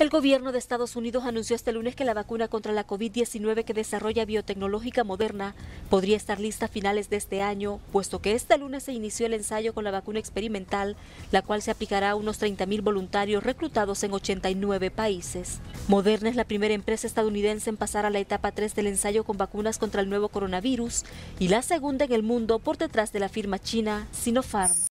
El gobierno de Estados Unidos anunció este lunes que la vacuna contra la COVID-19 que desarrolla biotecnológica moderna podría estar lista a finales de este año, puesto que este lunes se inició el ensayo con la vacuna experimental, la cual se aplicará a unos 30.000 voluntarios reclutados en 89 países. Moderna es la primera empresa estadounidense en pasar a la etapa 3 del ensayo con vacunas contra el nuevo coronavirus y la segunda en el mundo por detrás de la firma china Sinopharm.